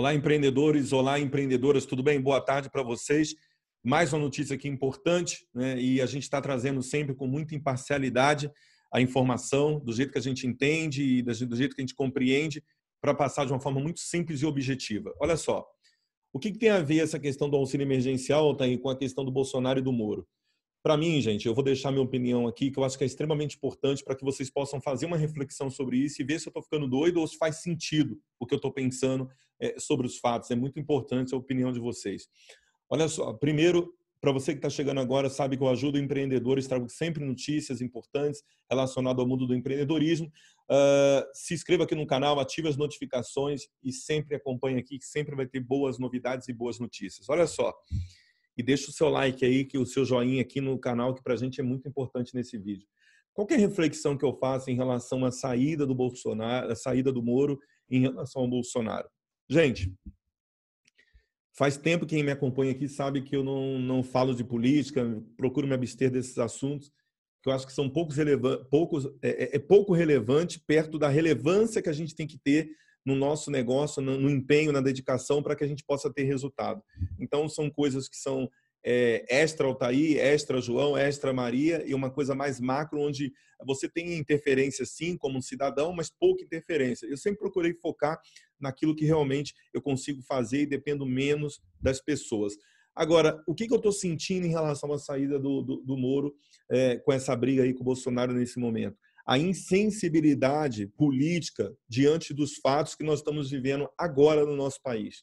Olá, empreendedores, olá, empreendedoras, tudo bem? Boa tarde para vocês. Mais uma notícia aqui importante, né? E a gente está trazendo sempre com muita imparcialidade a informação, do jeito que a gente entende e do jeito que a gente compreende, para passar de uma forma muito simples e objetiva. Olha só, o que, que tem a ver essa questão do auxílio emergencial tá aí, com a questão do Bolsonaro e do Moro? Para mim, gente, eu vou deixar minha opinião aqui, que eu acho que é extremamente importante para que vocês possam fazer uma reflexão sobre isso e ver se eu estou ficando doido ou se faz sentido o que eu estou pensando é, sobre os fatos. É muito importante a opinião de vocês. Olha só, primeiro, para você que está chegando agora, sabe que eu ajudo empreendedores, trago sempre notícias importantes relacionadas ao mundo do empreendedorismo. Uh, se inscreva aqui no canal, ative as notificações e sempre acompanhe aqui, que sempre vai ter boas novidades e boas notícias. Olha só, e deixa o seu like aí, que o seu joinha aqui no canal, que para a gente é muito importante nesse vídeo. Qualquer é reflexão que eu faço em relação à saída do Bolsonaro, a saída do Moro em relação ao Bolsonaro? Gente, faz tempo que quem me acompanha aqui sabe que eu não, não falo de política, procuro me abster desses assuntos, que eu acho que são poucos relevan poucos, é, é, é, pouco relevante perto da relevância que a gente tem que ter no nosso negócio, no, no empenho, na dedicação, para que a gente possa ter resultado. Então, são coisas que são é, extra Altair, extra João, extra Maria e uma coisa mais macro, onde você tem interferência sim, como um cidadão, mas pouca interferência. Eu sempre procurei focar naquilo que realmente eu consigo fazer e dependo menos das pessoas. Agora, o que, que eu estou sentindo em relação à saída do, do, do Moro é, com essa briga aí com o Bolsonaro nesse momento? A insensibilidade política diante dos fatos que nós estamos vivendo agora no nosso país.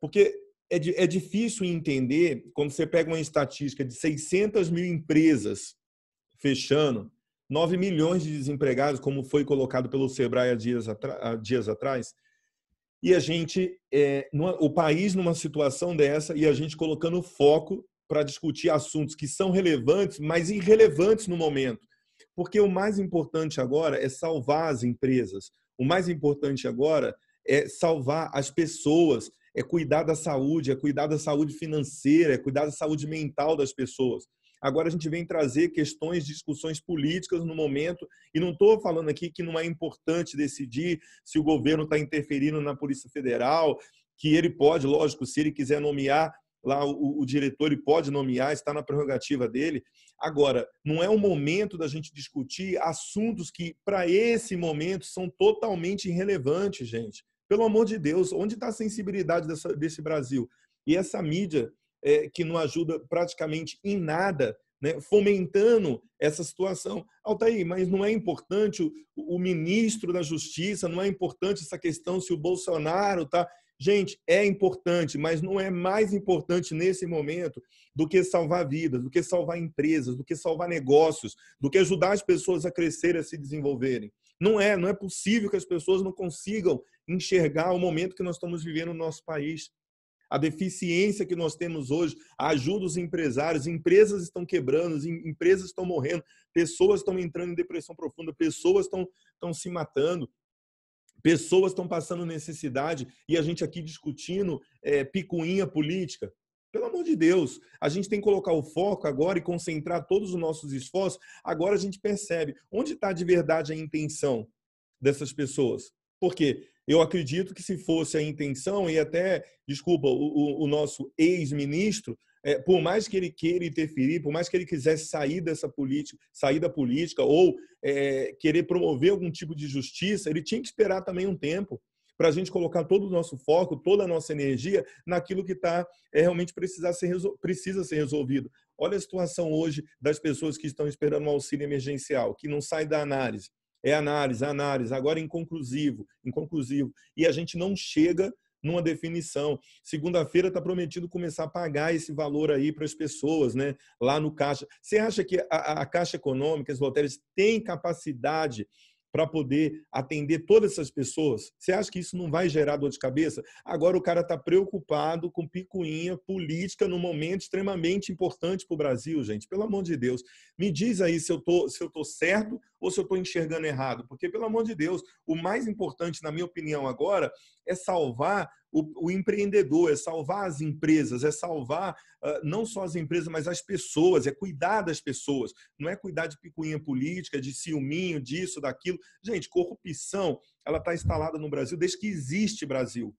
Porque é, de, é difícil entender quando você pega uma estatística de 600 mil empresas fechando, 9 milhões de desempregados, como foi colocado pelo Sebrae há dias, há dias atrás, e a gente, é, numa, o país numa situação dessa e a gente colocando foco para discutir assuntos que são relevantes, mas irrelevantes no momento. Porque o mais importante agora é salvar as empresas, o mais importante agora é salvar as pessoas, é cuidar da saúde, é cuidar da saúde financeira, é cuidar da saúde mental das pessoas. Agora a gente vem trazer questões, discussões políticas no momento, e não estou falando aqui que não é importante decidir se o governo está interferindo na Polícia Federal, que ele pode, lógico, se ele quiser nomear lá o, o diretor, ele pode nomear, está na prerrogativa dele. Agora, não é o momento da gente discutir assuntos que, para esse momento, são totalmente irrelevantes, gente. Pelo amor de Deus, onde está a sensibilidade dessa, desse Brasil? E essa mídia é, que não ajuda praticamente em nada, né, fomentando essa situação. Altair, mas não é importante o, o ministro da Justiça, não é importante essa questão se o Bolsonaro está. Gente, é importante, mas não é mais importante nesse momento do que salvar vidas, do que salvar empresas, do que salvar negócios, do que ajudar as pessoas a crescerem, a se desenvolverem. Não é, não é possível que as pessoas não consigam enxergar o momento que nós estamos vivendo no nosso país a deficiência que nós temos hoje, ajuda os empresários, empresas estão quebrando, empresas estão morrendo, pessoas estão entrando em depressão profunda, pessoas estão, estão se matando, pessoas estão passando necessidade e a gente aqui discutindo é, picuinha política. Pelo amor de Deus, a gente tem que colocar o foco agora e concentrar todos os nossos esforços. Agora a gente percebe onde está de verdade a intenção dessas pessoas. Por quê? Eu acredito que se fosse a intenção, e até, desculpa, o, o nosso ex-ministro, é, por mais que ele queira interferir, por mais que ele quisesse sair dessa política, sair da política, ou é, querer promover algum tipo de justiça, ele tinha que esperar também um tempo para a gente colocar todo o nosso foco, toda a nossa energia naquilo que tá, é, realmente precisa ser, precisa ser resolvido. Olha a situação hoje das pessoas que estão esperando um auxílio emergencial, que não sai da análise é análise, é análise, agora é inconclusivo, inconclusivo. E a gente não chega numa definição. Segunda-feira está prometido começar a pagar esse valor aí para as pessoas, né? Lá no caixa. Você acha que a, a Caixa Econômica, as lotéricas, têm capacidade para poder atender todas essas pessoas? Você acha que isso não vai gerar dor de cabeça? Agora o cara está preocupado com picuinha política num momento extremamente importante para o Brasil, gente. Pelo amor de Deus. Me diz aí se eu tô, se eu tô certo ou se eu estou enxergando errado. Porque, pelo amor de Deus, o mais importante, na minha opinião, agora é salvar o, o empreendedor, é salvar as empresas, é salvar uh, não só as empresas, mas as pessoas, é cuidar das pessoas. Não é cuidar de picuinha política, de ciúminho, disso, daquilo. Gente, corrupção, ela está instalada no Brasil desde que existe Brasil.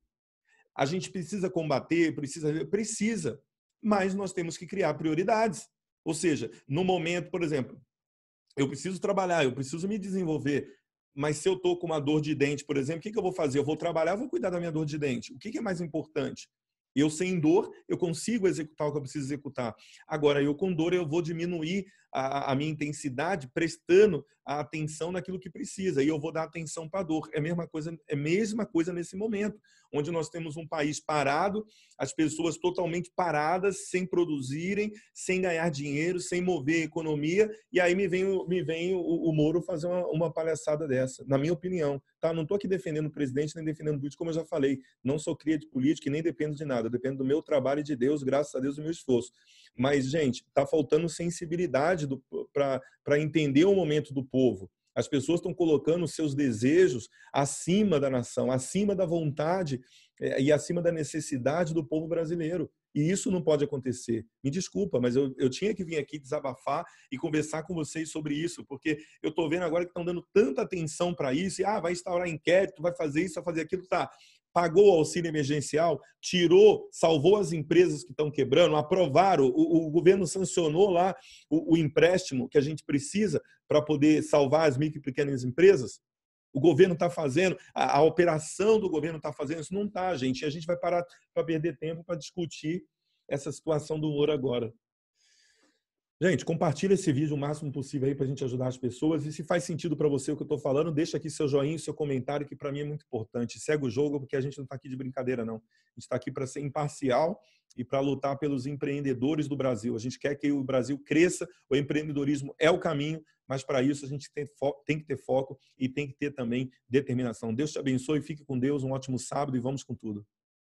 A gente precisa combater, precisa, precisa, mas nós temos que criar prioridades. Ou seja, no momento, por exemplo, eu preciso trabalhar, eu preciso me desenvolver. Mas se eu estou com uma dor de dente, por exemplo, o que, que eu vou fazer? Eu vou trabalhar, vou cuidar da minha dor de dente. O que, que é mais importante? Eu sem dor, eu consigo executar o que eu preciso executar. Agora, eu com dor, eu vou diminuir a, a minha intensidade prestando a atenção naquilo que precisa. E eu vou dar atenção para a dor. É a mesma coisa, é a mesma coisa nesse momento, onde nós temos um país parado, as pessoas totalmente paradas, sem produzirem, sem ganhar dinheiro, sem mover a economia. E aí me vem, me vem o, o Moro fazer uma, uma palhaçada dessa, na minha opinião. Tá? Não estou aqui defendendo o presidente nem defendendo o político, como eu já falei. Não sou cria de político e nem dependo de nada. Dependo do meu trabalho e de Deus, graças a Deus, do meu esforço. Mas, gente, está faltando sensibilidade para entender o momento do povo. As pessoas estão colocando os seus desejos acima da nação, acima da vontade é, e acima da necessidade do povo brasileiro. E isso não pode acontecer. Me desculpa, mas eu, eu tinha que vir aqui desabafar e conversar com vocês sobre isso, porque eu estou vendo agora que estão dando tanta atenção para isso, e, ah, vai instaurar inquérito, vai fazer isso, vai fazer aquilo, tá pagou o auxílio emergencial, tirou, salvou as empresas que estão quebrando, aprovaram, o, o governo sancionou lá o, o, empréstimo que a gente precisa para poder salvar as micro e pequenas empresas. O governo está fazendo, a, a, operação do governo está fazendo isso. Não está, gente. E a gente vai parar para perder tempo para discutir essa situação do ouro agora. Gente, compartilha esse vídeo o máximo possível aí para a gente ajudar as pessoas. E se faz sentido para você o que eu estou falando, deixa aqui seu joinha, seu comentário, que para mim é muito importante. Segue o jogo, porque a gente não está aqui de brincadeira, não. A gente está aqui para ser imparcial e para lutar pelos empreendedores do Brasil. A gente quer que o Brasil cresça, o empreendedorismo é o caminho, mas para isso a gente tem, tem que ter foco e tem que ter também determinação. Deus te abençoe, fique com Deus, um ótimo sábado e vamos com tudo.